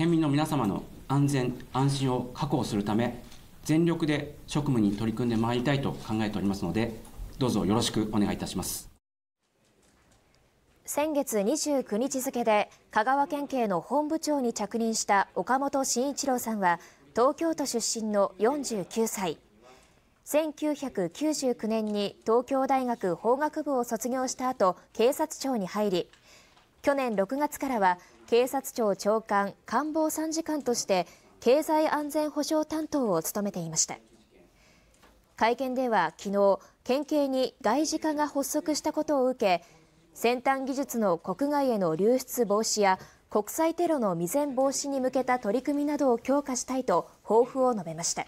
県民の皆様の安全安心を確保するため全力で職務に取り組んでまいりたいと考えておりますのでどうぞよろしくお願いいたします先月29日付で香川県警の本部長に着任した岡本慎一郎さんは東京都出身の49歳1999年に東京大学法学部を卒業した後警察庁に入り去年6月からは警察庁長官官房参事官として経済安全保障担当を務めていました会見では昨日県警に外事課が発足したことを受け先端技術の国外への流出防止や国際テロの未然防止に向けた取り組みなどを強化したいと抱負を述べました